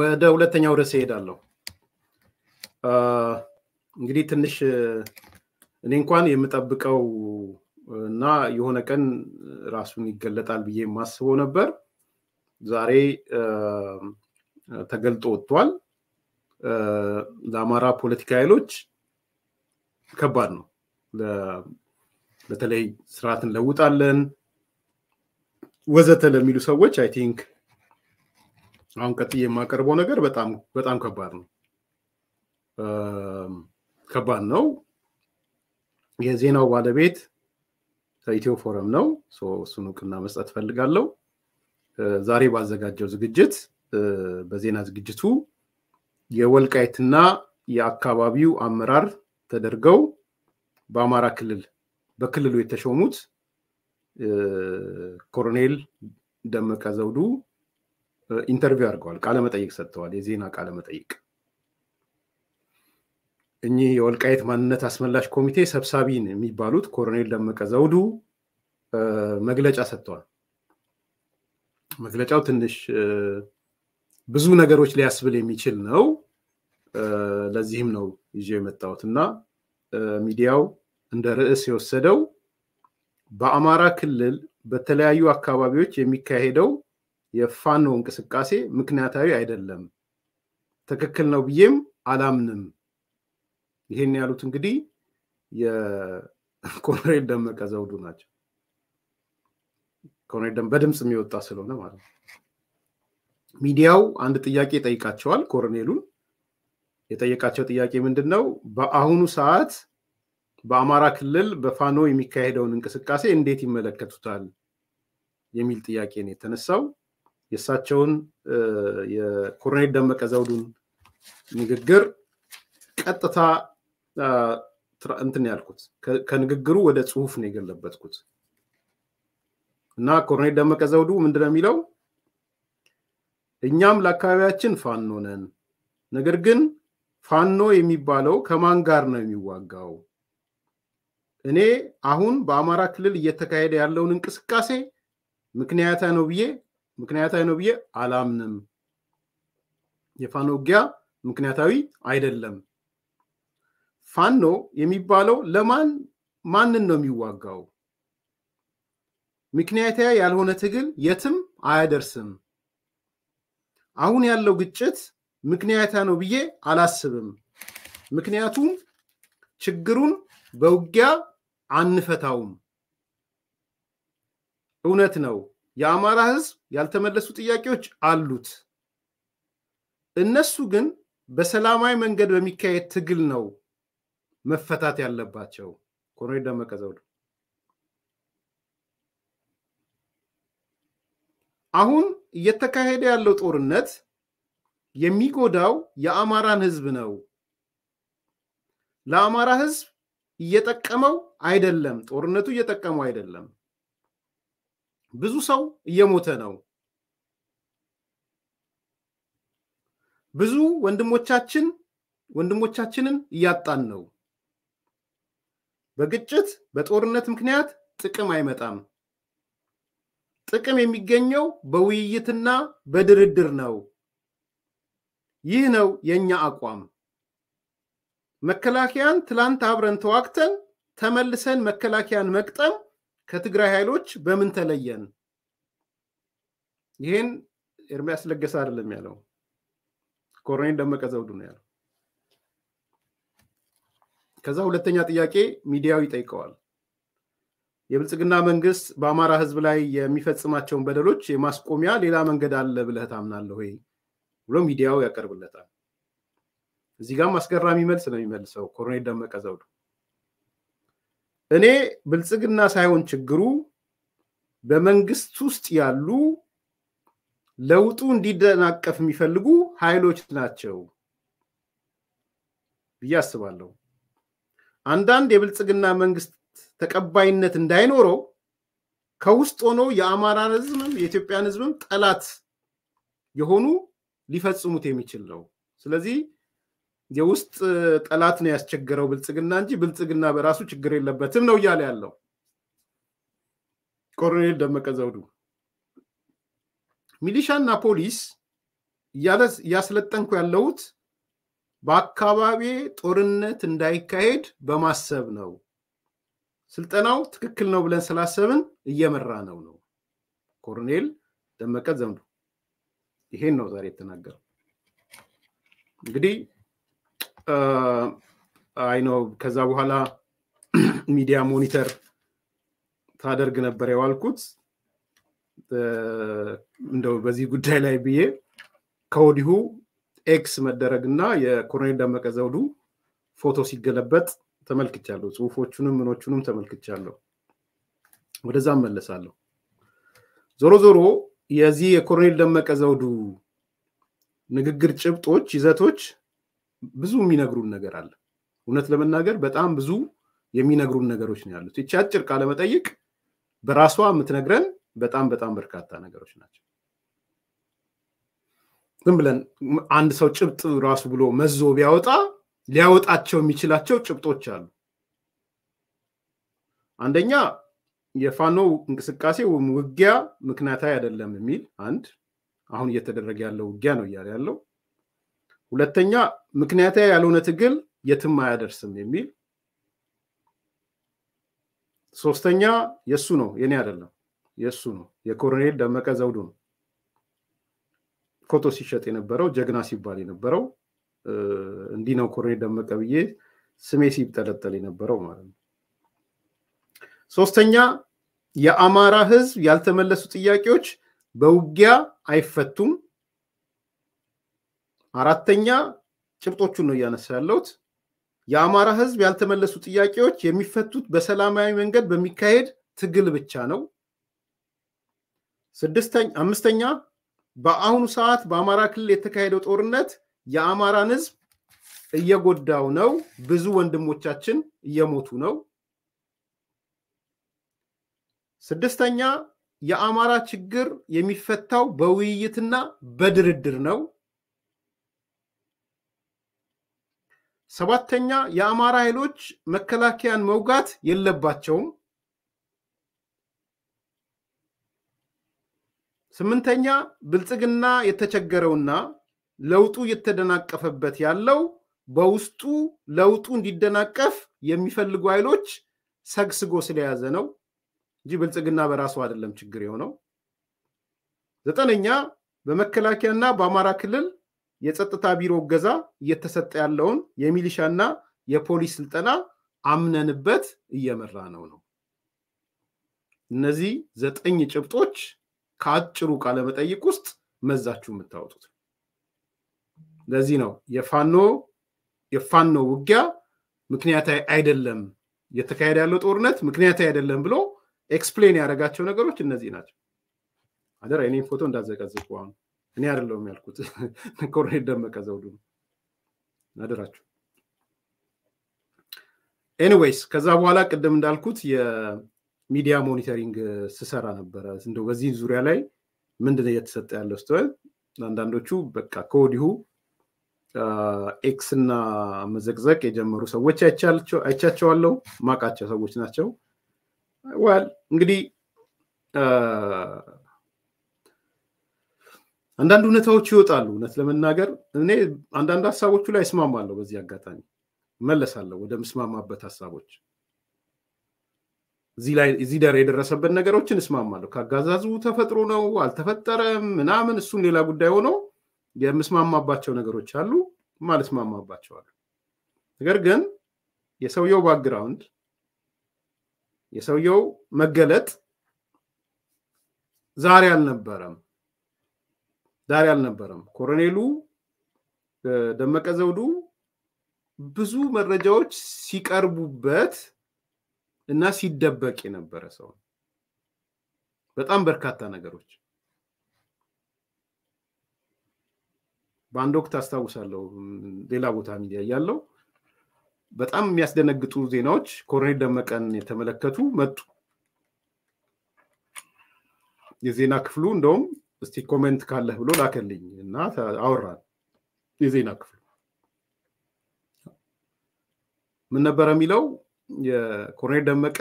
ወደ ሁለተኛው ርዕስ ይሄዳለሁ እንግዲህ ትንሽ እኔ እንኳን የምጠብቀው እና የሆነ ቀን ራሱን ይገለጣል ብዬ የማስበው ነበር። ዛሬ ተገልጦ ወጥቷል። ለአማራ ፖለቲካ ኃይሎች ከባድ ነው። በተለይ ስርዓትን እንለውጣለን ወዘተ ለሚሉ ሰዎች አይ ቲንክ አሁን ቀጥዬ የማቀርበው ነገር በጣም በጣም ከባድ ነው ከባድ ነው። የዜናው ባለቤት ኢትዮ ፎረም ነው። እሱን እውቅና መስጠት እፈልጋለሁ። ዛሬ ባዘጋጀው ዝግጅት በዜና ዝግጅቱ የወልቃይትና የአካባቢው አመራር ተደርገው በአማራ ክልል በክልሉ የተሾሙት ኮሎኔል ደመቀ ዘውዱ ኢንተርቪው አድርገዋል። መጠይቅ ሰጥተዋል። የዜና ቃለ መጠይቅ እኚህ የወልቃየት ማንነት አስመላሽ ኮሚቴ ሰብሳቢን የሚባሉት ኮሎኔል ደመቀ ዘውዱ መግለጫ ሰጥተዋል። መግለጫው ትንሽ ብዙ ነገሮች ሊያስብል የሚችል ነው። ለዚህም ነው ይዤ የመጣሁት እና ሚዲያው እንደ ርዕስ የወሰደው በአማራ ክልል በተለያዩ አካባቢዎች የሚካሄደው የፋኖ እንቅስቃሴ ምክንያታዊ አይደለም፣ ትክክል ነው ብዬም አላምንም። ይሄን ያሉት እንግዲህ የኮሎኔል ደመቀ ዘውዱ ናቸው። ኮሎኔል ደመቀ በድምፅ የሚወጣ ስለሆነ ማለት ነው። ሚዲያው አንድ ጥያቄ ይጠይቃቸዋል። ኮሎኔሉን የጠየቃቸው ጥያቄ ምንድን ነው? በአሁኑ ሰዓት በአማራ ክልል በፋኖ የሚካሄደውን እንቅስቃሴ እንዴት ይመለከቱታል የሚል ጥያቄ ነው የተነሳው። የእሳቸውን የኮሎኔል ደመቀ ዘውዱን ንግግር ቀጥታ እንትን ያልኩት ከንግግሩ ወደ ጽሁፍ ነው የገለበጥኩት እና ኮሎኔል ደመቀ ዘውዱ ምንድነው የሚለው እኛም ለአካባቢያችን ፋኖ ነን። ነገር ግን ፋኖ የሚባለው ከማን ጋር ነው የሚዋጋው? እኔ አሁን በአማራ ክልል እየተካሄደ ያለውን እንቅስቃሴ ምክንያታ ነው ብዬ ምክንያታዊ ነው ብዬ አላምንም። የፋኖ ውጊያ ምክንያታዊ አይደለም። ፋኖ የሚባለው ለማን ማንን ነው የሚዋጋው? ምክንያታዊ ያልሆነ ትግል የትም አያደርስም። አሁን ያለው ግጭት ምክንያታዊ ነው ብዬ አላስብም። ምክንያቱም ችግሩን በውጊያ አንፈታውም። እውነት ነው። የአማራ ህዝብ ያልተመለሱ ጥያቄዎች አሉት። እነሱ ግን በሰላማዊ መንገድ በሚካሄድ ትግል ነው መፈታት ያለባቸው። ኮሎኔል ደመቀ ዘውዱ አሁን እየተካሄደ ያለው ጦርነት የሚጎዳው የአማራን ህዝብ ነው። ለአማራ ህዝብ እየጠቀመው አይደለም። ጦርነቱ እየጠቀመው አይደለም። ብዙ ሰው እየሞተ ነው። ብዙ ወንድሞቻችን ወንድሞቻችንን እያጣን ነው። በግጭት በጦርነት ምክንያት ጥቅም አይመጣም። ጥቅም የሚገኘው በውይይትና በድርድር ነው። ይህ ነው የእኛ አቋም። መከላከያን ትላንት አብረን ተዋግተን ተመልሰን መከላከያን መቅጠም ከትግራይ ኃይሎች በምን ተለየን? ይህን ኤርሚያስ ለገሰ አይደለም ያለው፣ ኮሎኔል ደመቀ ዘውዱ ነው ያለው። ከዛ ሁለተኛ ጥያቄ ሚዲያው ይጠይቀዋል። የብልጽግና መንግስት በአማራ ህዝብ ላይ የሚፈጽማቸውን በደሎች የማስቆሚያ ሌላ መንገድ አለ ብለህ ታምናለህ ወይ ብሎ ሚዲያው ያቀርብለታል። እዚህ ጋም አስገራሚ መልስ ነው የሚመልሰው ኮሎኔል ደመቀ ዘውዱ። እኔ ብልጽግና ሳይሆን ችግሩ በመንግስት ውስጥ ያሉ ለውጡ እንዲደናቀፍ የሚፈልጉ ኃይሎች ናቸው ብዬ አስባለሁ። አንዳንድ የብልጽግና መንግስት ተቀባይነት እንዳይኖረው ከውስጥ ሆኖ የአማራን ህዝብም የኢትዮጵያን ህዝብም ጠላት የሆኑ ሊፈጽሙት የሚችል ነው። ስለዚህ የውስጥ ጠላት ነው ያስቸገረው ብልጽግና እንጂ ብልጽግና በራሱ ችግር የለበትም ነው እያለ ያለው ኮሎኔል ደመቀ ዘውዱ። ሚሊሻና ፖሊስ እያስለጠንኩ ያለሁት በአካባቢ ጦርነት እንዳይካሄድ በማሰብ ነው። ስልጠናው ትክክል ነው ብለን ስላሰብን እየመራ ነው ነው ኮሎኔል ደመቀ ዘውዱ። ይሄን ነው ዛሬ የተናገረው እንግዲህ አይ ነው። ከዛ በኋላ ሚዲያ ሞኒተር ታደርግ ነበር የዋልኩት እንደው በዚህ ጉዳይ ላይ ብዬ ከወዲሁ ኤክስ መደረግ እና የኮሎኔል ደመቀ ዘውዱ ፎቶ ሲገለበጥ ተመልክቻለሁ። ጽሁፎቹንም ምኖቹንም ተመልክቻለሁ። ወደዛ መለሳለሁ። ዞሮ ዞሮ የዚህ የኮሎኔል ደመቀ ዘውዱ ንግግር ጭብጦች፣ ይዘቶች ብዙ የሚነግሩን ነገር አለ። እውነት ለመናገር በጣም ብዙ የሚነግሩን ነገሮች ነው ያሉት። ይቺ አጭር ቃለመጠይቅ በራሷ የምትነግረን በጣም በጣም በርካታ ነገሮች ናቸው። ዝም ብለን አንድ ሰው ጭብጥ ራሱ ብሎ መዞ ቢያወጣ ሊያወጣቸው የሚችላቸው ጭብጦች አሉ። አንደኛ የፋኖ እንቅስቃሴ ውጊያ ምክንያታዊ አይደለም የሚል አንድ አሁን እየተደረገ ያለው ውጊያ ነው እያለ ያለው ሁለተኛ ምክንያታዊ ያልሆነ ትግል የትም አያደርስም የሚል ሶስተኛ የእሱ ነው የኔ አይደለም የእሱ ነው የኮሎኔል ደመቀ ዘውዱ ነው ኮቶ ሲሸጥ የነበረው ጀግና ሲባል የነበረው እንዲህ ነው ኮሎኔል ደመቀ ብዬ ስሜ ሲጠለጠል የነበረው ማለት ነው ሶስተኛ የአማራ ህዝብ ያልተመለሱ ጥያቄዎች በውጊያ አይፈቱም አራተኛ ጭብጦቹን ነው እያነሳ ያለሁት። የአማራ ህዝብ ያልተመለሱ ጥያቄዎች የሚፈቱት በሰላማዊ መንገድ በሚካሄድ ትግል ብቻ ነው። አምስተኛ በአሁኑ ሰዓት በአማራ ክልል የተካሄደው ጦርነት የአማራን ህዝብ እየጎዳው ነው። ብዙ ወንድሞቻችን እየሞቱ ነው። ስድስተኛ የአማራ ችግር የሚፈታው በውይይትና በድርድር ነው። ሰባተኛ የአማራ ኃይሎች መከላከያን መውጋት የለባቸውም። ስምንተኛ ብልጽግና የተቸገረውና ለውጡ የተደናቀፈበት ያለው በውስጡ ለውጡ እንዲደናቀፍ የሚፈልጉ ኃይሎች ሰግስጎ ስለያዘ ነው እንጂ ብልጽግና በራሱ አይደለም ችግር የሆነው። ዘጠነኛ በመከላከያና በአማራ ክልል የጸጥታ ቢሮ እገዛ እየተሰጠ ያለውን የሚሊሻና የፖሊስ ስልጠና አምነንበት እየመራ ነው ነው። እነዚህ ዘጠኝ ጭብጦች ከአጭሩ ቃለመጠይቅ ውስጥ መዛችሁ የምታወጡት። ለዚህ ነው የፋኖ የፋኖ ውጊያ ምክንያታዊ አይደለም፣ እየተካሄደ ያለው ጦርነት ምክንያታዊ አይደለም ብሎ ኤክስፕሌን ያደረጋቸው ነገሮች እነዚህ ናቸው። አደራ የኔን ፎቶ እንዳዘቀዝቁ አሁን እኔ አይደለሁም ያልኩት፣ ኮሎኔል ደመቀ ዘውዱ ነው። አደራችሁ። ኤኒዌይስ ከዛ በኋላ ቅድም እንዳልኩት የሚዲያ ሞኒተሪንግ ስሰራ ነበረ። እንደው በዚህ ዙሪያ ላይ ምንድነው እየተሰጠ ያለው ስትሆን አንዳንዶቹ በቃ ከወዲሁ ኤክስ እና መዘቅዘቅ የጀመሩ ሰዎች አይቻቸዋለው። ማቃቸው ሰዎች ናቸው። ዋል እንግዲህ አንዳንድ እውነታዎች ይወጣሉ። እውነት ለመናገር እኔ አንዳንድ ሀሳቦቹ ላይ እስማማለሁ። በዚህ አጋጣሚ መለሳለሁ ወደ ምስማማበት ሀሳቦች። እዚህ ደር የደረሰበት ነገሮችን እስማማለሁ። ከአጋዛዙ ተፈጥሮ ነው አልተፈጠረም ምናምን፣ እሱም ሌላ ጉዳይ ሆኖ የምስማማባቸው ነገሮች አሉ፣ ማልስማማባቸው አሉ። ነገር ግን የሰውየው ባክግራውንድ የሰውየው መገለጥ ዛሬ አልነበረም ዛሬ አልነበረም። ኮሎኔሉ ደመቀ ዘውዱ ብዙ መረጃዎች ሲቀርቡበት እና ሲደበቅ የነበረ ሰው በጣም በርካታ ነገሮች በአንድ ወቅት አስታውሳለሁ፣ ሌላ ቦታ ሚዲያ እያለው በጣም የሚያስደነግጡ ዜናዎች ኮሎኔል ደመቀን የተመለከቱ መጡ። የዜና ክፍሉ እንደውም እስቲ ኮሜንት ካለህ ብሎ ላከልኝ እና አወራን። የዜና ክፍል ምን ነበረ የሚለው የኮሎኔል ደመቀ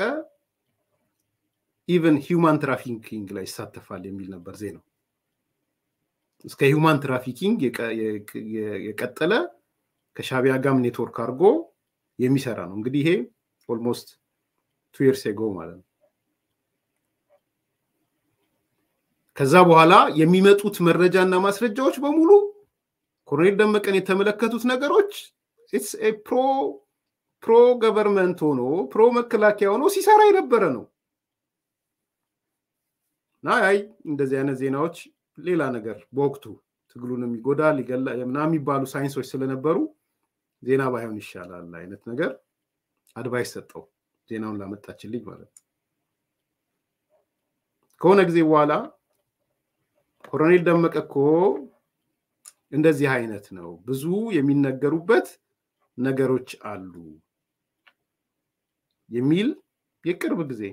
ኢቨን ሂውማን ትራፊኪንግ ላይ ይሳተፋል የሚል ነበር ዜናው። እስከ ሂውማን ትራፊኪንግ የቀጠለ ከሻቢያ ጋም ኔትወርክ አድርጎ የሚሰራ ነው። እንግዲህ ይሄ ኦልሞስት ቱ የርስ ጎ ማለት ነው። ከዛ በኋላ የሚመጡት መረጃና ማስረጃዎች በሙሉ ኮሎኔል ደመቀን የተመለከቱት ነገሮች ፕሮ ፕሮ ገቨርንመንት ሆኖ ፕሮ መከላከያ ሆኖ ሲሰራ የነበረ ነው እና አይ እንደዚህ አይነት ዜናዎች ሌላ ነገር በወቅቱ ትግሉንም ይጎዳል ምናምን የሚባሉ ሳይንሶች ስለነበሩ ዜና ባይሆን ይሻላል አይነት ነገር አድቫይስ ሰጠው ዜናውን ላመጣችን ልጅ ማለት ነው ከሆነ ጊዜ በኋላ ኮሎኔል ደመቀ እኮ እንደዚህ አይነት ነው። ብዙ የሚነገሩበት ነገሮች አሉ የሚል የቅርብ ጊዜ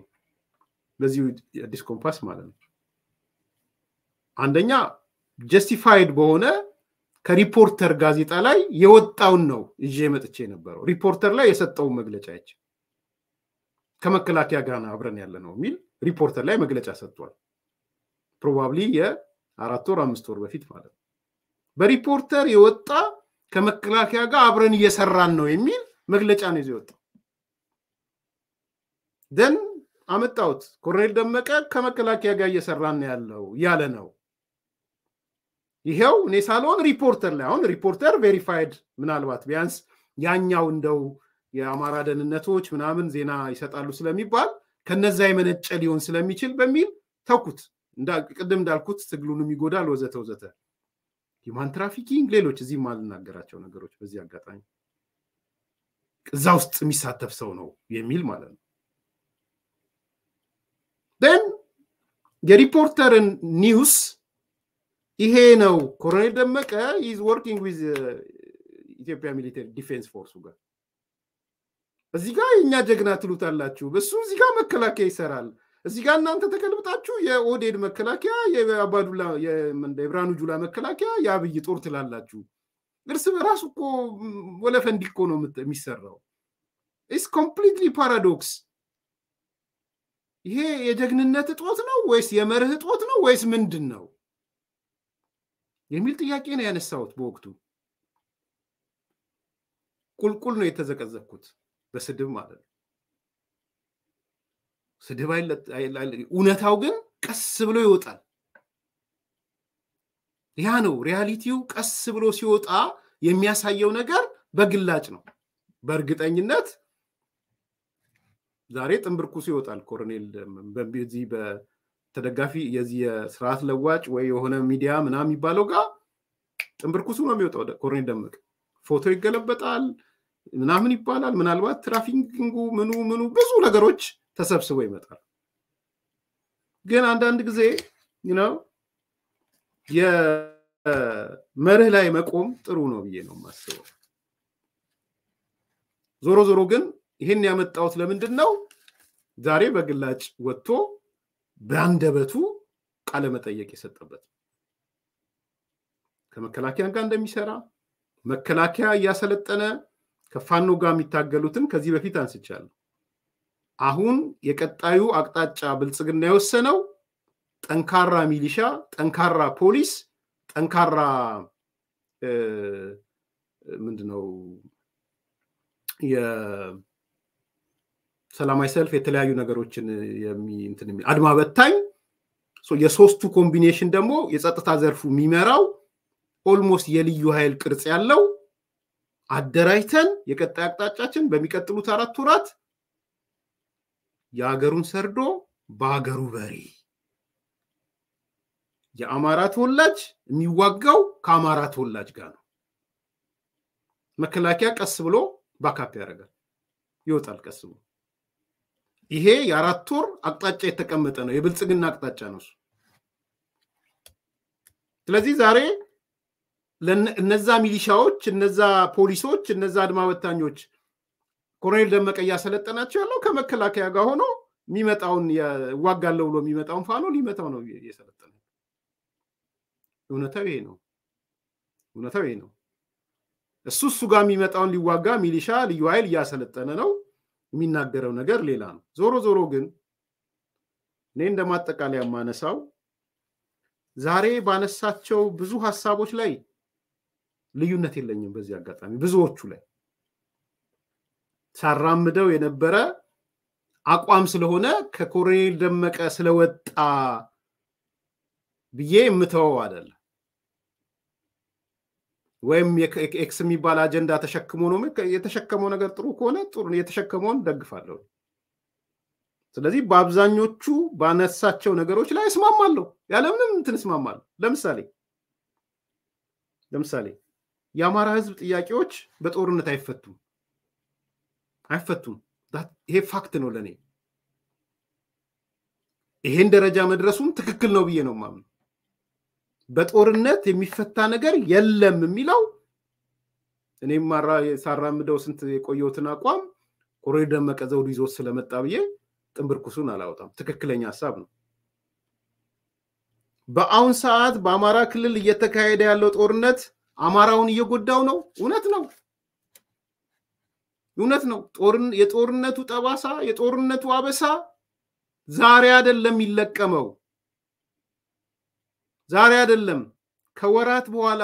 በዚሁ አዲስ ኮምፓስ ማለት ነው። አንደኛ ጀስቲፋይድ በሆነ ከሪፖርተር ጋዜጣ ላይ የወጣውን ነው ይዤ መጥቼ የነበረው ሪፖርተር ላይ የሰጠውን መግለጫ ይች ከመከላከያ ጋር አብረን ያለ ነው የሚል ሪፖርተር ላይ መግለጫ ሰጥቷል። ፕሮባብሊ አራት ወር አምስት ወር በፊት ማለት ነው። በሪፖርተር የወጣ ከመከላከያ ጋር አብረን እየሰራን ነው የሚል መግለጫ ነው ይዞ የወጣው። ደን አመጣሁት። ኮሎኔል ደመቀ ከመከላከያ ጋር እየሰራን ነው ያለው ያለ ነው። ይሄው እኔ ሳልሆን ሪፖርተር ላይ አሁን ሪፖርተር ቬሪፋይድ ምናልባት ቢያንስ ያኛው እንደው የአማራ ደህንነቶች ምናምን ዜና ይሰጣሉ ስለሚባል ከነዛ የመነጨ ሊሆን ስለሚችል በሚል ተኩት። ቅድም እንዳልኩት ትግሉንም ይጎዳል ወዘተ ወዘተ። ሂማን ትራፊኪንግ፣ ሌሎች እዚህ ማልናገራቸው ነገሮች በዚህ አጋጣሚ እዛ ውስጥ የሚሳተፍ ሰው ነው የሚል ማለት ነው። ደን የሪፖርተርን ኒውስ ይሄ ነው ኮሎኔል ደመቀ ኢዝ ወርኪንግ ዊዝ ኢትዮጵያ ሚሊተሪ ዲፌንስ ፎርሱ ጋር እዚህ ጋር የእኛ ጀግና ትሉታላችሁ፣ በሱ እዚህ ጋር መከላከያ ይሰራል እዚህ ጋር እናንተ ተገልብጣችሁ የኦዴድ መከላከያ የአባዱላ የብርሃኑ ጁላ መከላከያ የአብይ ጦር ትላላችሁ። እርስ በራሱ እኮ ወለፈንዲ እኮ ነው የሚሰራው። ኢስ ኮምፕሊትሊ ፓራዶክስ። ይሄ የጀግንነት እጦት ነው ወይስ የመርህ እጦት ነው ወይስ ምንድን ነው የሚል ጥያቄ ነው ያነሳሁት። በወቅቱ ቁልቁል ነው የተዘቀዘኩት በስድብ ማለት ነው። ስድብ እውነታው ግን ቀስ ብሎ ይወጣል። ያ ነው ሪያሊቲው። ቀስ ብሎ ሲወጣ የሚያሳየው ነገር በግላጭ ነው። በእርግጠኝነት ዛሬ ጥንብርኩሱ ይወጣል። ኮሎኔል በዚህ በተደጋፊ የዚህ የስርዓት ለዋጭ ወይ የሆነ ሚዲያ ምናምን የሚባለው ጋር ጥንብርኩሱ ነው የሚወጣው። ኮሎኔል ደመቀ ፎቶ ይገለበጣል ምናምን ይባላል። ምናልባት ትራፊኪንጉ ምኑ ምኑ ብዙ ነገሮች ተሰብስቦ ይመጣል። ግን አንዳንድ ጊዜ ነው የመርህ ላይ መቆም ጥሩ ነው ብዬ ነው የማስበው። ዞሮ ዞሮ ግን ይህን ያመጣውት ለምንድን ነው? ዛሬ በግላጭ ወጥቶ በአንደበቱ ቃለ መጠየቅ የሰጠበት ከመከላከያ ጋር እንደሚሰራ መከላከያ እያሰለጠነ ከፋኖ ጋር የሚታገሉትን ከዚህ በፊት አንስቻለሁ። አሁን የቀጣዩ አቅጣጫ ብልጽግና የወሰነው ጠንካራ ሚሊሻ፣ ጠንካራ ፖሊስ፣ ጠንካራ ምንድነው የሰላማዊ ሰልፍ የተለያዩ ነገሮችን እንትን አድማ በታኝ የሶስቱ ኮምቢኔሽን ደግሞ የጸጥታ ዘርፉ የሚመራው ኦልሞስት የልዩ ኃይል ቅርጽ ያለው አደራጅተን የቀጣይ አቅጣጫችን በሚቀጥሉት አራት ወራት የአገሩን ሰርዶ በአገሩ በሬ የአማራ ተወላጅ የሚዋጋው ከአማራ ተወላጅ ጋር ነው። መከላከያ ቀስ ብሎ ባካፕ ያደርጋል፣ ይወጣል ቀስ ብሎ። ይሄ የአራት ወር አቅጣጫ የተቀመጠ ነው። የብልጽግና አቅጣጫ ነው ስለዚህ ዛሬ እነዛ ሚሊሻዎች፣ እነዛ ፖሊሶች፣ እነዛ አድማ በታኞች ኮሎኔል ደመቀ እያሰለጠናቸው ያለው ከመከላከያ ጋር ሆኖ የሚመጣውን ዋጋለው ብሎ የሚመጣውን ፋኖ ሊመታው ነው እየሰለጠነ። እውነታው ይሄ ነው። እውነታው ይሄ ነው። እሱ እሱ ጋር የሚመጣውን ሊዋጋ ሚሊሻ ልዩ ኃይል እያሰለጠነ ነው። የሚናገረው ነገር ሌላ ነው። ዞሮ ዞሮ ግን እኔ እንደማጠቃለያ የማነሳው ዛሬ ባነሳቸው ብዙ ሀሳቦች ላይ ልዩነት የለኝም። በዚህ አጋጣሚ ብዙዎቹ ላይ ሳራምደው የነበረ አቋም ስለሆነ ከኮሎኔል ደመቀ ስለወጣ ብዬ የምተወው አደለ ወይም ኤክስ የሚባል አጀንዳ ተሸክሞ ነው። የተሸከመው ነገር ጥሩ ከሆነ ጥሩ፣ የተሸከመውን ደግፋለሁ። ስለዚህ በአብዛኞቹ ባነሳቸው ነገሮች ላይ እስማማለሁ፣ ያለምንም እንትን እስማማለሁ። ለምሳሌ ለምሳሌ የአማራ ህዝብ ጥያቄዎች በጦርነት አይፈቱም። አይፈቱም። ይሄ ፋክት ነው ለእኔ። ይሄን ደረጃ መድረሱም ትክክል ነው ብዬ ነው የማምነው። በጦርነት የሚፈታ ነገር የለም የሚለው እኔም ሳራምደው ስንት የቆየሁትን አቋም ኮሎኔል ደመቀ ዘውዱ ይዞት ስለመጣ ብዬ ጥንብርኩሱን አላወጣም። ትክክለኛ ሀሳብ ነው። በአሁን ሰዓት በአማራ ክልል እየተካሄደ ያለው ጦርነት አማራውን እየጎዳው ነው። እውነት ነው። እውነት ነው። የጦርነቱ ጠባሳ የጦርነቱ አበሳ ዛሬ አይደለም ይለቀመው፣ ዛሬ አይደለም ከወራት በኋላ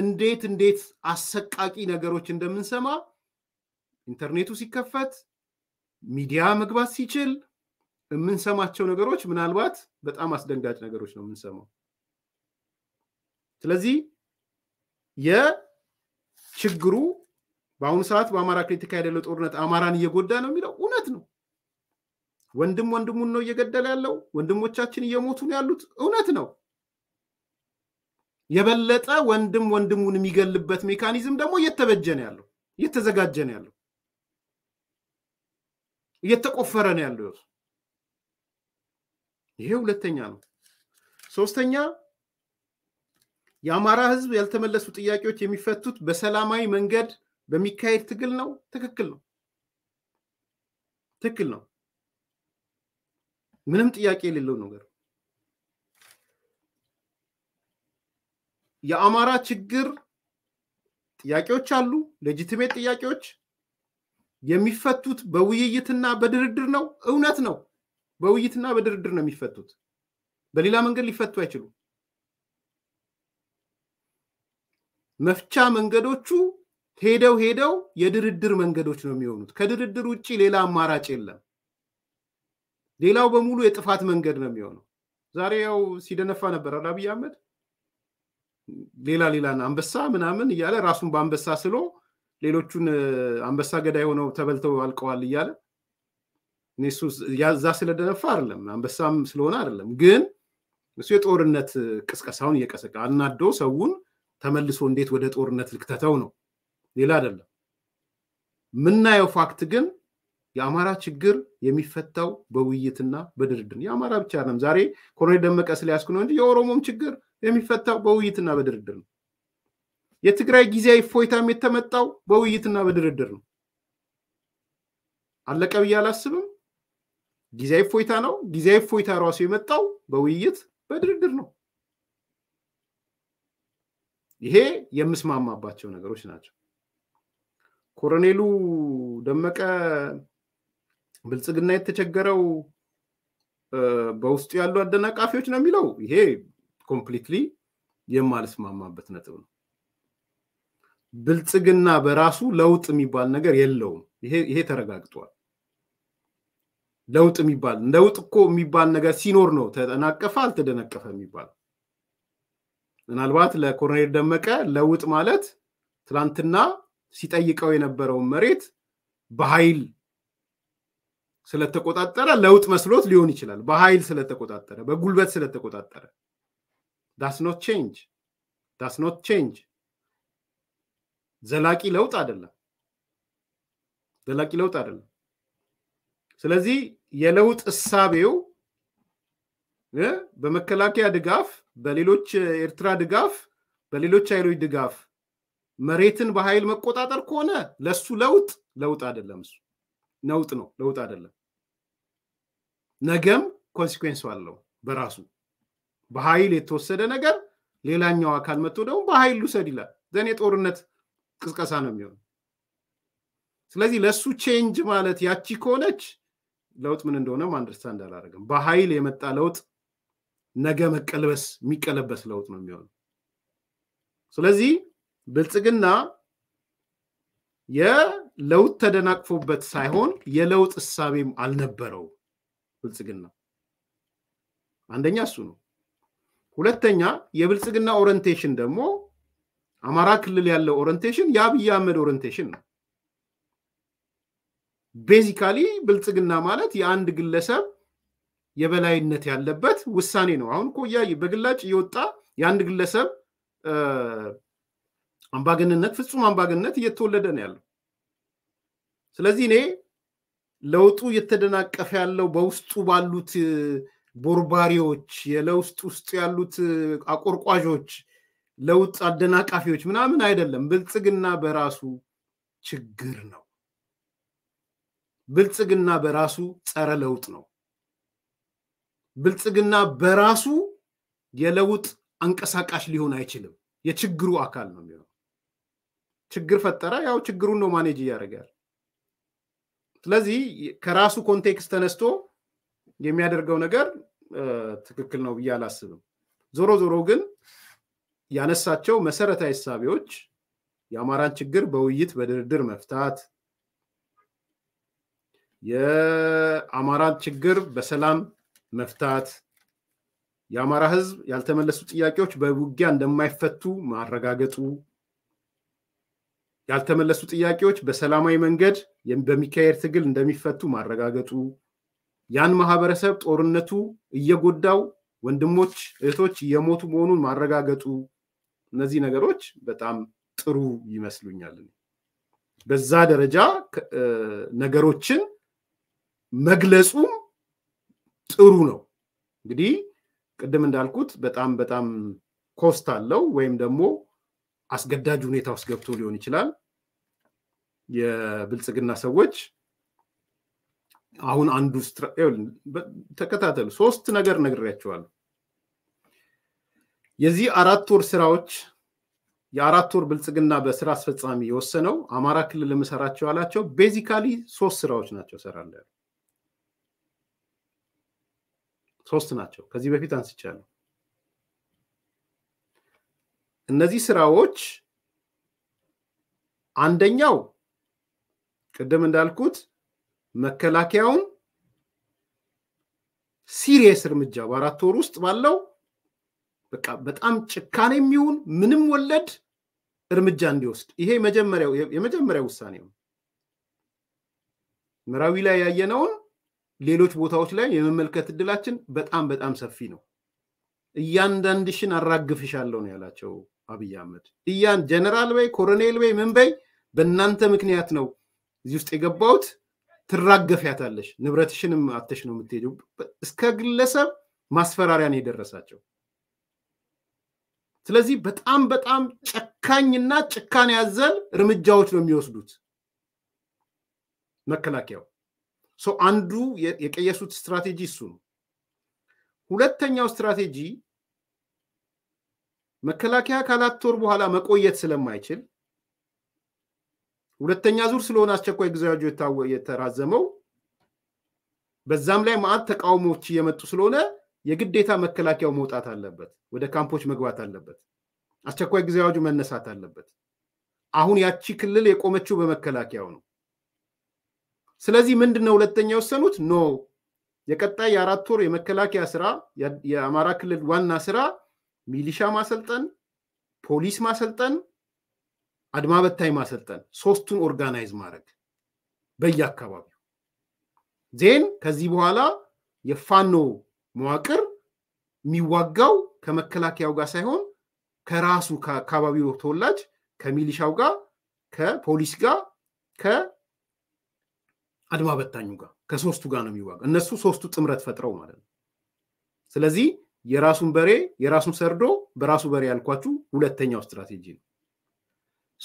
እንዴት እንዴት አሰቃቂ ነገሮች እንደምንሰማ ኢንተርኔቱ ሲከፈት ሚዲያ መግባት ሲችል የምንሰማቸው ነገሮች ምናልባት በጣም አስደንጋጭ ነገሮች ነው የምንሰማው። ስለዚህ የችግሩ በአሁኑ ሰዓት በአማራ ክልል የተካሄደ ያለው ጦርነት አማራን እየጎዳ ነው የሚለው እውነት ነው። ወንድም ወንድሙን ነው እየገደለ ያለው። ወንድሞቻችን እየሞቱ ነው ያሉት እውነት ነው። የበለጠ ወንድም ወንድሙን የሚገልበት ሜካኒዝም ደግሞ እየተበጀ ነው ያለው፣ እየተዘጋጀ ነው ያለው፣ እየተቆፈረ ነው ያለው። ይሄ ሁለተኛ ነው። ሶስተኛ የአማራ ህዝብ ያልተመለሱ ጥያቄዎች የሚፈቱት በሰላማዊ መንገድ በሚካሄድ ትግል ነው። ትክክል ነው። ትክክል ነው። ምንም ጥያቄ የሌለው ነገር የአማራ ችግር ጥያቄዎች አሉ። ሌጂቲሜት ጥያቄዎች የሚፈቱት በውይይትና በድርድር ነው። እውነት ነው። በውይይትና በድርድር ነው የሚፈቱት። በሌላ መንገድ ሊፈቱ አይችሉም። መፍቻ መንገዶቹ ሄደው ሄደው የድርድር መንገዶች ነው የሚሆኑት። ከድርድር ውጭ ሌላ አማራጭ የለም። ሌላው በሙሉ የጥፋት መንገድ ነው የሚሆነው። ዛሬ ያው ሲደነፋ ነበር አብይ አህመድ። ሌላ ሌላ አንበሳ ምናምን እያለ ራሱን በአንበሳ ስሎ ሌሎቹን አንበሳ ገዳይ ሆነው ተበልተው አልቀዋል እያለ እሱ እዛ ስለደነፋ አይደለም አንበሳም ስለሆነ አይደለም። ግን እሱ የጦርነት ቅስቀሳውን እየቀሰቀ አናዶ ሰውን ተመልሶ እንዴት ወደ ጦርነት ልክተተው ነው ሌላ አይደለም። የምናየው ፋክት ግን የአማራ ችግር የሚፈታው በውይይትና በድርድር የአማራ ብቻ አይደለም። ዛሬ ኮሎኔል ደመቀ ስለያዝኩ ነው እንጂ የኦሮሞም ችግር የሚፈታው በውይይትና በድርድር ነው። የትግራይ ጊዜያዊ እፎይታም የተመጣው በውይይትና በድርድር ነው። አለቀ ብዬ አላስብም። ጊዜያዊ እፎይታ ነው። ጊዜያዊ እፎይታ ራሱ የመጣው በውይይት በድርድር ነው። ይሄ የምስማማባቸው ነገሮች ናቸው። ኮሎኔሉ ደመቀ ብልጽግና የተቸገረው በውስጡ ያሉ አደናቃፊዎች ነው የሚለው ይሄ ኮምፕሊትሊ የማልስማማበት ነጥብ ነው። ብልጽግና በራሱ ለውጥ የሚባል ነገር የለውም። ይሄ ተረጋግጧል። ለውጥ የሚባል ለውጥ እኮ የሚባል ነገር ሲኖር ነው ተጠናቀፈ አልተደነቀፈ የሚባል። ምናልባት ለኮሎኔል ደመቀ ለውጥ ማለት ትናንትና ሲጠይቀው የነበረውን መሬት በኃይል ስለተቆጣጠረ ለውጥ መስሎት ሊሆን ይችላል። በኃይል ስለተቆጣጠረ፣ በጉልበት ስለተቆጣጠረ ዳስ ኖት ቼንጅ ዳስ ኖት ቼንጅ ዘላቂ ለውጥ አይደለም። ዘላቂ ለውጥ አይደለም። ስለዚህ የለውጥ እሳቤው በመከላከያ ድጋፍ፣ በሌሎች ኤርትራ ድጋፍ፣ በሌሎች ኃይሎች ድጋፍ መሬትን በኃይል መቆጣጠር ከሆነ ለሱ ለውጥ ለውጥ አይደለም፣ እሱ ነውጥ ነው፣ ለውጥ አይደለም። ነገም ኮንሲኩዌንስ አለው በራሱ በኃይል የተወሰደ ነገር ሌላኛው አካል መጥቶ ደግሞ በኃይል ልውሰድ ይላል። ዘን የጦርነት ቅስቀሳ ነው የሚሆነው። ስለዚህ ለእሱ ቼንጅ ማለት ያቺ ከሆነች ለውጥ ምን እንደሆነ አንደርስታንድ አላደረገም። በኃይል የመጣ ለውጥ ነገ መቀልበስ የሚቀለበስ ለውጥ ነው የሚሆነው። ስለዚህ ብልጽግና የለውጥ ተደናቅፎበት ሳይሆን የለውጥ እሳቤም አልነበረው ብልጽግና አንደኛ እሱ ነው። ሁለተኛ የብልጽግና ኦሪንቴሽን ደግሞ አማራ ክልል ያለው ኦሪንቴሽን የአብይ አህመድ ኦሪንቴሽን ነው። ቤዚካሊ ብልጽግና ማለት የአንድ ግለሰብ የበላይነት ያለበት ውሳኔ ነው። አሁን እኮ በግላጭ እየወጣ የአንድ ግለሰብ አምባገንነት ፍጹም አምባገንነት እየተወለደ ነው ያለው። ስለዚህ እኔ ለውጡ እየተደናቀፈ ያለው በውስጡ ባሉት ቦርባሪዎች፣ የለውስጥ ውስጡ ያሉት አቆርቋዦች፣ ለውጥ አደናቃፊዎች ምናምን አይደለም። ብልጽግና በራሱ ችግር ነው። ብልጽግና በራሱ ጸረ ለውጥ ነው። ብልጽግና በራሱ የለውጥ አንቀሳቃሽ ሊሆን አይችልም። የችግሩ አካል ነው የሚሆነው። ችግር ፈጠረ። ያው ችግሩን ነው ማኔጅ እያደረጋል። ስለዚህ ከራሱ ኮንቴክስት ተነስቶ የሚያደርገው ነገር ትክክል ነው ብዬ አላስብም። ዞሮ ዞሮ ግን ያነሳቸው መሰረታዊ እሳቤዎች የአማራን ችግር በውይይት በድርድር መፍታት፣ የአማራን ችግር በሰላም መፍታት፣ የአማራ ሕዝብ ያልተመለሱ ጥያቄዎች በውጊያ እንደማይፈቱ ማረጋገጡ ያልተመለሱ ጥያቄዎች በሰላማዊ መንገድ በሚካሄድ ትግል እንደሚፈቱ ማረጋገጡ፣ ያን ማህበረሰብ ጦርነቱ እየጎዳው ወንድሞች እህቶች እየሞቱ መሆኑን ማረጋገጡ፣ እነዚህ ነገሮች በጣም ጥሩ ይመስሉኛል። በዛ ደረጃ ነገሮችን መግለጹም ጥሩ ነው። እንግዲህ ቅድም እንዳልኩት በጣም በጣም ኮስት አለው ወይም ደግሞ አስገዳጅ ሁኔታ ውስጥ ገብቶ ሊሆን ይችላል። የብልጽግና ሰዎች አሁን አንዱ ተከታተሉ። ሶስት ነገር ነግሬያቸዋለሁ። የዚህ አራት ወር ስራዎች የአራት ወር ብልጽግና በስራ አስፈጻሚ የወሰነው አማራ ክልል የምሰራቸው አላቸው ቤዚካሊ ሶስት ስራዎች ናቸው። ሰራለ ሶስት ናቸው። ከዚህ በፊት አንስቻለሁ። እነዚህ ስራዎች አንደኛው ቅድም እንዳልኩት መከላከያውን ሲሪየስ እርምጃ በአራት ወር ውስጥ ባለው በቃ በጣም ጭካኔ የሚሆን ምንም ወለድ እርምጃ እንዲወስድ ይሄ የመጀመሪያው ውሳኔ ነው። ምራዊ ላይ ያየነውን ሌሎች ቦታዎች ላይ የመመልከት እድላችን በጣም በጣም ሰፊ ነው። እያንዳንድሽን አራግፍሻለሁ ነው ያላቸው አብይ አህመድ እያን ጀነራል በይ ኮሎኔል በይ ምን በይ በእናንተ ምክንያት ነው እዚህ ውስጥ የገባሁት። ትራገፊያታለሽ፣ ንብረትሽንም አተሽ ነው የምትሄደው። እስከ ግለሰብ ማስፈራሪያን የደረሳቸው። ስለዚህ በጣም በጣም ጨካኝና ጭካን ያዘል እርምጃዎች ነው የሚወስዱት መከላከያው። ሰው አንዱ የቀየሱት ስትራቴጂ እሱ ነው። ሁለተኛው ስትራቴጂ መከላከያ ከአራት ወር በኋላ መቆየት ስለማይችል ሁለተኛ ዙር ስለሆነ አስቸኳይ ጊዜ አዋጁ የተራዘመው በዛም ላይ ማዕት ተቃውሞዎች እየመጡ ስለሆነ የግዴታ መከላከያው መውጣት አለበት፣ ወደ ካምፖች መግባት አለበት፣ አስቸኳይ ጊዜ አዋጁ መነሳት አለበት። አሁን ያቺ ክልል የቆመችው በመከላከያው ነው። ስለዚህ ምንድን ነው ሁለተኛ የወሰኑት? ኖ የቀጣይ የአራት ወር የመከላከያ ስራ የአማራ ክልል ዋና ስራ ሚሊሻ ማሰልጠን፣ ፖሊስ ማሰልጠን፣ አድማ በታይ ማሰልጠን፣ ሶስቱን ኦርጋናይዝ ማድረግ በየአካባቢው ዜን ከዚህ በኋላ የፋኖ መዋቅር የሚዋጋው ከመከላከያው ጋር ሳይሆን ከራሱ ከአካባቢው ተወላጅ ከሚሊሻው ጋር ከፖሊስ ጋር ከአድማ በታኙ ጋር ከሶስቱ ጋር ነው የሚዋጋ። እነሱ ሶስቱ ጥምረት ፈጥረው ማለት ነው። ስለዚህ የራሱን በሬ የራሱን ሰርዶ በራሱ በሬ ያልኳችሁ ሁለተኛው ስትራቴጂ ነው።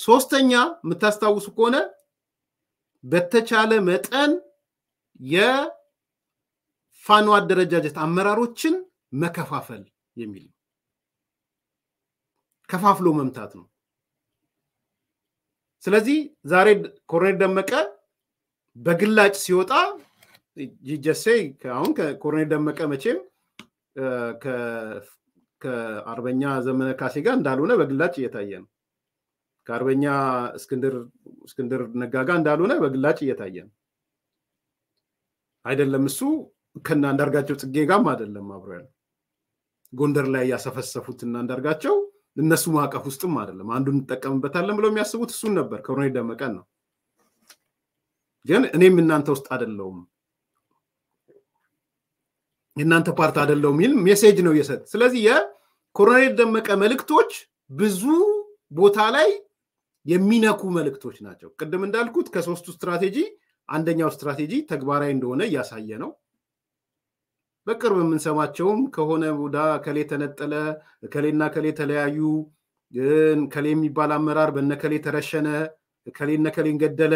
ሶስተኛ የምታስታውሱ ከሆነ በተቻለ መጠን የፋኖ አደረጃጀት አመራሮችን መከፋፈል የሚል ነው። ከፋፍሎ መምታት ነው። ስለዚህ ዛሬ ኮሎኔል ደመቀ በግላጭ ሲወጣ ይጀሴ አሁን ኮሎኔል ደመቀ መቼም ከአርበኛ ዘመነ ካሴ ጋር እንዳልሆነ በግላጭ እየታየ ነው። ከአርበኛ እስክንድር ነጋ ጋር እንዳልሆነ በግላጭ እየታየ ነው። አይደለም እሱ ከእነ እንዳርጋቸው ጽጌ ጋም አይደለም አብሮ ያለ ጎንደር ላይ ያሰፈሰፉት እና እንዳርጋቸው እነሱ ማዕቀፍ ውስጥም አይደለም። አንዱ እንጠቀምበታለን ብለው የሚያስቡት እሱን ነበር። ኮሎኔል ደመቀን ነው። ግን እኔም እናንተ ውስጥ አይደለውም የእናንተ ፓርት አደለው የሚል ሜሴጅ ነው እየሰጥ ስለዚህ የኮሎኔል ደመቀ መልእክቶች ብዙ ቦታ ላይ የሚነኩ መልእክቶች ናቸው። ቅድም እንዳልኩት ከሶስቱ ስትራቴጂ አንደኛው ስትራቴጂ ተግባራዊ እንደሆነ እያሳየ ነው። በቅርብ የምንሰማቸውም ከሆነ ቡዳ ከሌ ተነጠለ፣ ከሌና ከሌ ተለያዩ፣ ከሌ የሚባል አመራር በነከሌ ተረሸነ፣ ከሌና ከሌን ገደለ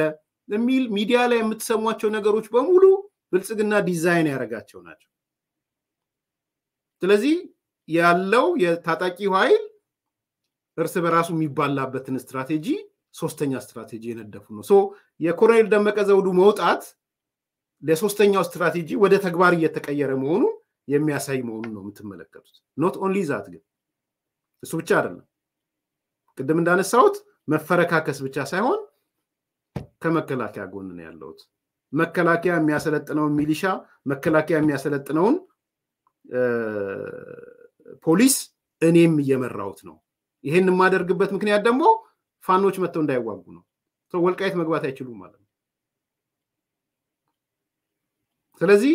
የሚል ሚዲያ ላይ የምትሰሟቸው ነገሮች በሙሉ ብልጽግና ዲዛይን ያደረጋቸው ናቸው። ስለዚህ ያለው የታጣቂ ኃይል እርስ በራሱ የሚባላበትን ስትራቴጂ ሶስተኛ ስትራቴጂ የነደፉ ነው። የኮሎኔል ደመቀ ዘውዱ መውጣት ለሶስተኛው ስትራቴጂ ወደ ተግባር እየተቀየረ መሆኑ የሚያሳይ መሆኑን ነው የምትመለከቱት። ኖት ኦንሊ ዛት ግን እሱ ብቻ አይደለም። ቅድም እንዳነሳሁት መፈረካከስ ብቻ ሳይሆን ከመከላከያ ጎን ነው ያለሁት። መከላከያ የሚያሰለጥነውን ሚሊሻ መከላከያ የሚያሰለጥነውን ፖሊስ እኔም እየመራውት ነው። ይሄን የማደርግበት ምክንያት ደግሞ ፋኖች መጥተው እንዳይዋጉ ነው። ሰው ወልቃይት መግባት አይችሉም ማለት ነው። ስለዚህ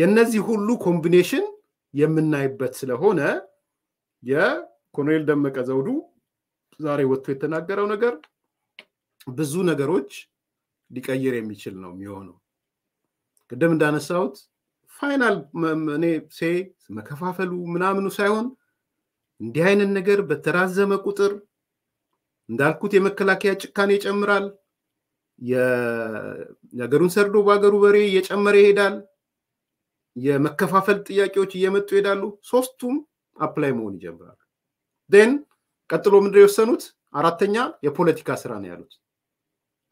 የነዚህ ሁሉ ኮምቢኔሽን የምናይበት ስለሆነ የኮሎኔል ደመቀ ዘውዱ ዛሬ ወጥቶ የተናገረው ነገር ብዙ ነገሮች ሊቀይር የሚችል ነው የሚሆነው። ቅድም እንዳነሳሁት ፋይናል እኔ ሴ መከፋፈሉ ምናምኑ ሳይሆን እንዲህ አይነት ነገር በተራዘመ ቁጥር እንዳልኩት የመከላከያ ጭካኔ ይጨምራል። የሀገሩን ሰርዶ በሀገሩ በሬ እየጨመረ ይሄዳል። የመከፋፈል ጥያቄዎች እየመጡ ይሄዳሉ። ሶስቱም አፕላይ መሆን ይጀምራሉ። ን ቀጥሎ ምንድን የወሰኑት አራተኛ የፖለቲካ ስራ ነው ያሉት።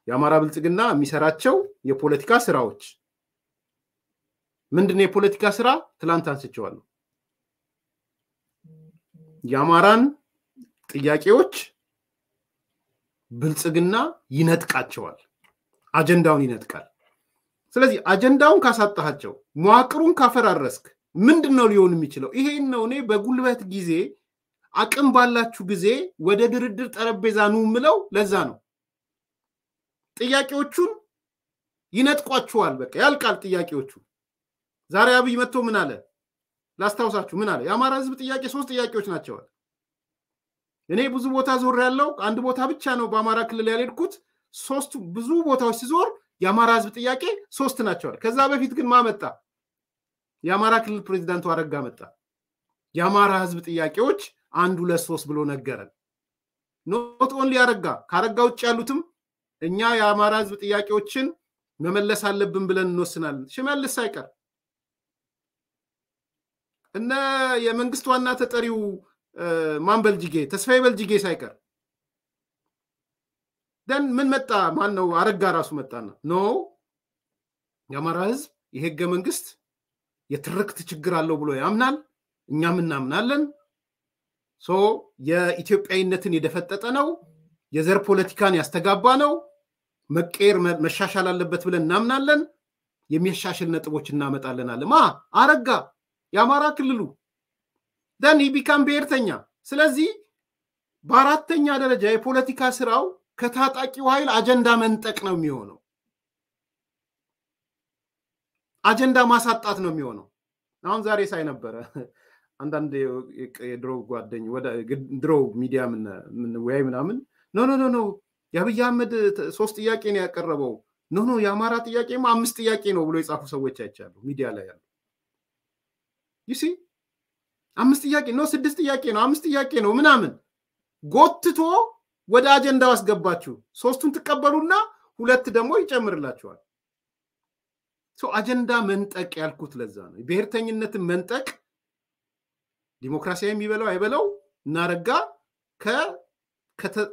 የአማራ ብልጽግና የሚሰራቸው የፖለቲካ ስራዎች ምንድን የፖለቲካ ስራ ትላንት አንስቼዋለሁ። የአማራን ጥያቄዎች ብልጽግና ይነጥቃቸዋል፣ አጀንዳውን ይነጥቃል። ስለዚህ አጀንዳውን ካሳጣሃቸው፣ መዋቅሩን ካፈራረስክ ምንድን ነው ሊሆን የሚችለው? ይሄን ነው እኔ በጉልበት ጊዜ አቅም ባላችሁ ጊዜ ወደ ድርድር ጠረጴዛ ኑ ምለው። ለዛ ነው ጥያቄዎቹን ይነጥቋችኋል። በቃ ያልቃል ጥያቄዎቹ ዛሬ አብይ መጥቶ ምን አለ? ላስታውሳችሁ፣ ምን አለ? የአማራ ህዝብ ጥያቄ ሶስት ጥያቄዎች ናቸዋል። እኔ ብዙ ቦታ ዞር ያለው አንድ ቦታ ብቻ ነው በአማራ ክልል ያልሄድኩት። ሶስቱ ብዙ ቦታዎች ሲዞር የአማራ ህዝብ ጥያቄ ሶስት ናቸዋል። ከዛ በፊት ግን መጣ የአማራ ክልል ፕሬዚዳንቱ አረጋ መጣ። የአማራ ህዝብ ጥያቄዎች አንድ ሁለት ሶስት ብሎ ነገረን። ኖት ኦንሊ አረጋ ከአረጋ ውጭ ያሉትም እኛ የአማራ ህዝብ ጥያቄዎችን መመለስ አለብን ብለን እንወስናለን። ሽመልስ ሳይቀር እነ የመንግስት ዋና ተጠሪው ማን በልጅጌ ተስፋዬ በልጅጌ ሳይቀር ደን ምን መጣ? ማን ነው አረጋ ራሱ መጣና ኖ የአማራ ህዝብ የህገ መንግስት የትርክት ችግር አለው ብሎ ያምናል፣ እኛም እናምናለን። ሶ የኢትዮጵያዊነትን የደፈጠጠ ነው፣ የዘር ፖለቲካን ያስተጋባ ነው፣ መቀየር መሻሻል አለበት ብለን እናምናለን። የሚያሻሽል ነጥቦች እናመጣለን አለ ማ አረጋ የአማራ ክልሉ ደን ቢካም ብሔርተኛ። ስለዚህ በአራተኛ ደረጃ የፖለቲካ ስራው ከታጣቂው ኃይል አጀንዳ መንጠቅ ነው የሚሆነው፣ አጀንዳ ማሳጣት ነው የሚሆነው። አሁን ዛሬ ሳይ ነበረ አንዳንድ የድሮ ጓደኝ ወደ ድሮ ሚዲያ ምንወያይ ምናምን ኖ ኖ ኖ የአብይ አህመድ ሶስት ጥያቄ ነው ያቀረበው ኖ ኖ የአማራ ጥያቄ አምስት ጥያቄ ነው ብሎ የጻፉ ሰዎች አይቻሉ ሚዲያ ላይ ያሉ ይሲ አምስት ጥያቄ ነው፣ ስድስት ጥያቄ ነው፣ አምስት ጥያቄ ነው ምናምን ጎትቶ ወደ አጀንዳው አስገባችሁ። ሶስቱን ትቀበሉና ሁለት ደግሞ ይጨምርላችኋል። አጀንዳ መንጠቅ ያልኩት ለዛ ነው። ብሔርተኝነትን መንጠቅ ዲሞክራሲያዊ የሚበላው አይበለው እናረጋ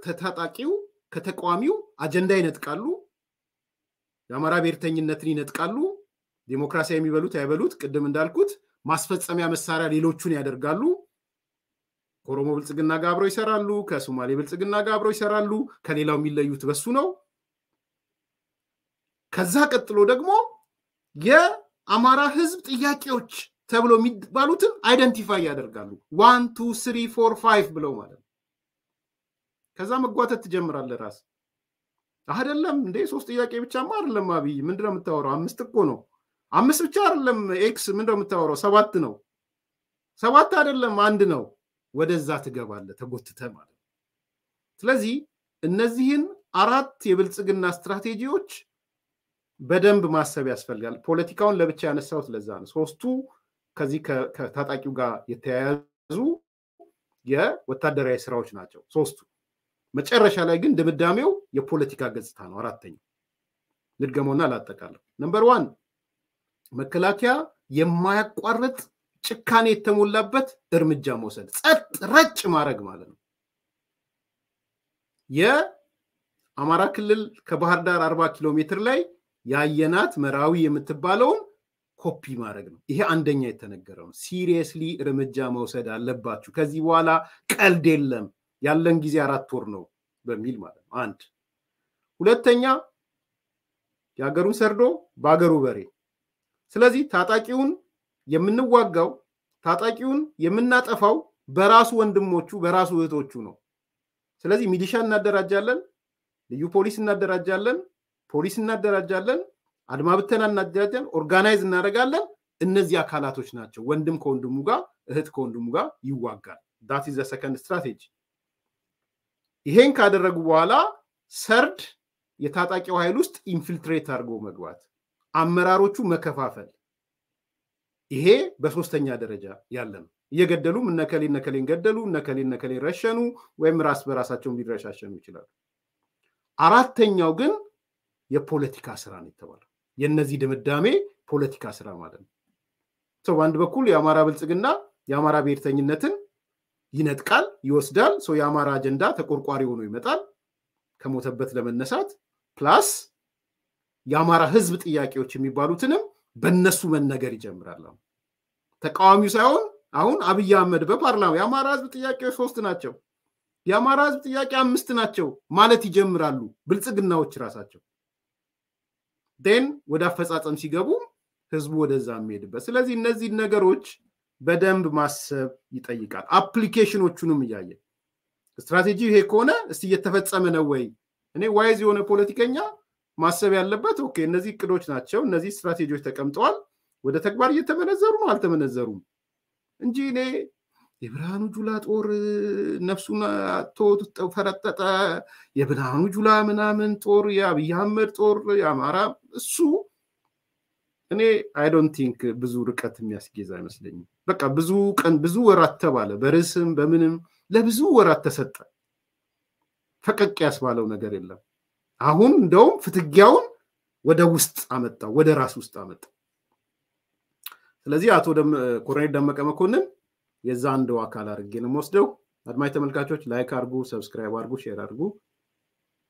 ከታጣቂው ከተቃዋሚው አጀንዳ ይነጥቃሉ። የአማራ ብሔርተኝነትን ይነጥቃሉ። ዲሞክራሲያዊ የሚበሉት አይበሉት ቅድም እንዳልኩት ማስፈጸሚያ መሳሪያ ሌሎቹን ያደርጋሉ። ከኦሮሞ ብልጽግና ጋር አብረው ይሰራሉ። ከሶማሌ ብልጽግና ጋር አብረው ይሰራሉ። ከሌላው የሚለዩት በሱ ነው። ከዛ ቀጥሎ ደግሞ የአማራ ህዝብ ጥያቄዎች ተብሎ የሚባሉትን አይደንቲፋይ ያደርጋሉ። ዋን ቱ ስሪ ፎር ፋይቭ ብለው ማለት ነው። ከዛ መጓተት ትጀምራለህ ራስ አይደለም እንዴ ሶስት ጥያቄ ብቻማ አይደለም አብይ ምንድነው የምታወራው? አምስት እኮ ነው አምስት ብቻ አይደለም ኤክስ ምን የምታወረው ሰባት ነው ሰባት አይደለም አንድ ነው ወደዛ ትገባለ ተጎትተ ማለት ነው ስለዚህ እነዚህን አራት የብልጽግና ስትራቴጂዎች በደንብ ማሰብ ያስፈልጋል ፖለቲካውን ለብቻ ያነሳው ስለዛ ነው ሶስቱ ከዚህ ከታጣቂው ጋር የተያያዙ የወታደራዊ ስራዎች ናቸው ሶስቱ መጨረሻ ላይ ግን ድምዳሜው የፖለቲካ ገጽታ ነው አራተኛው ልድገመውና ላጠቃለሁ ነምበር ዋን መከላከያ የማያቋርጥ ጭካኔ የተሞላበት እርምጃ መውሰድ ጸጥ ረጭ ማድረግ ማለት ነው። የአማራ ክልል ከባህር ዳር አርባ ኪሎ ሜትር ላይ ያየናት መራዊ የምትባለውን ኮፒ ማድረግ ነው። ይሄ አንደኛ የተነገረው ነው። ሲሪየስሊ እርምጃ መውሰድ አለባችሁ። ከዚህ በኋላ ቀልድ የለም፣ ያለን ጊዜ አራት ወር ነው በሚል ማለት ነው። አንድ ሁለተኛ የሀገሩን ሰርዶ በሀገሩ በሬ ስለዚህ ታጣቂውን የምንዋጋው ታጣቂውን የምናጠፋው በራሱ ወንድሞቹ በራሱ እህቶቹ ነው። ስለዚህ ሚሊሻ እናደራጃለን፣ ልዩ ፖሊስ እናደራጃለን፣ ፖሊስ እናደራጃለን፣ አድማ ብተና እናደራጃለን፣ ኦርጋናይዝ እናደርጋለን። እነዚህ አካላቶች ናቸው ወንድም ከወንድሙ ጋር እህት ከወንድሙ ጋር ይዋጋል። ዳት ዘ ሰከንድ ስትራቴጂ። ይሄን ካደረጉ በኋላ ሰርድ የታጣቂው ኃይል ውስጥ ኢንፊልትሬት አድርጎ መግባት አመራሮቹ መከፋፈል፣ ይሄ በሶስተኛ ደረጃ ያለ ነው። እየገደሉም እነከሌ እነከሌን ገደሉ፣ እነከሌ እነከሌን ረሸኑ፣ ወይም ራስ በራሳቸውን ሊረሻሸኑ ይችላሉ። አራተኛው ግን የፖለቲካ ስራ ነው የተባለው። የእነዚህ ድምዳሜ ፖለቲካ ስራ ማለት ነው። ሰው በአንድ በኩል የአማራ ብልጽግና የአማራ ብሔርተኝነትን ይነጥቃል፣ ይወስዳል። ሰው የአማራ አጀንዳ ተቆርቋሪ ሆኖ ይመጣል ከሞተበት ለመነሳት ፕላስ የአማራ ህዝብ ጥያቄዎች የሚባሉትንም በእነሱ መነገር ይጀምራል። ተቃዋሚው ሳይሆን አሁን አብይ አህመድ በፓርላማ የአማራ ህዝብ ጥያቄዎች ሶስት ናቸው፣ የአማራ ህዝብ ጥያቄ አምስት ናቸው ማለት ይጀምራሉ ብልጽግናዎች ራሳቸው ን ወደ አፈጻጸም ሲገቡ ህዝቡ ወደዛ የሚሄድበት። ስለዚህ እነዚህን ነገሮች በደንብ ማሰብ ይጠይቃል። አፕሊኬሽኖቹንም እያየ ስትራቴጂ ይሄ ከሆነ እስቲ እየተፈጸመ ነው ወይ? እኔ ዋይዝ የሆነ ፖለቲከኛ ማሰብ ያለበት ኦኬ፣ እነዚህ እቅዶች ናቸው፣ እነዚህ ስትራቴጂዎች ተቀምጠዋል፣ ወደ ተግባር እየተመነዘሩ ነው አልተመነዘሩም እንጂ እኔ የብርሃኑ ጁላ ጦር ነፍሱን አቶ ፈረጠጠ፣ የብርሃኑ ጁላ ምናምን ጦር፣ የአብይ አህመድ ጦር፣ የአማራ እሱ እኔ አይዶንት ቲንክ ብዙ ርቀት የሚያስጌዝ አይመስለኝም። በቃ ብዙ ቀን ብዙ ወራት ተባለ፣ በርዕስም በምንም ለብዙ ወራት ተሰጠ። ፈቀቅ ያስባለው ነገር የለም። አሁን እንደውም ፍትጊያውን ወደ ውስጥ አመጣ ወደ ራስ ውስጥ አመጣ ስለዚህ አቶ ኮሎኔል ደመቀ መኮንን የዛ አንደው አካል አድርጌ ነው የምወስደው። አድማጅ ተመልካቾች ላይክ አድርጉ፣ ሰብስክራይብ አድርጉ፣ ሼር አድርጉ።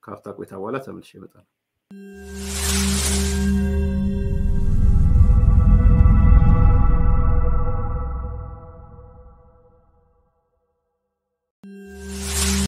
ከአፍታ ቆይታ በኋላ ተመልሼ እመጣለሁ።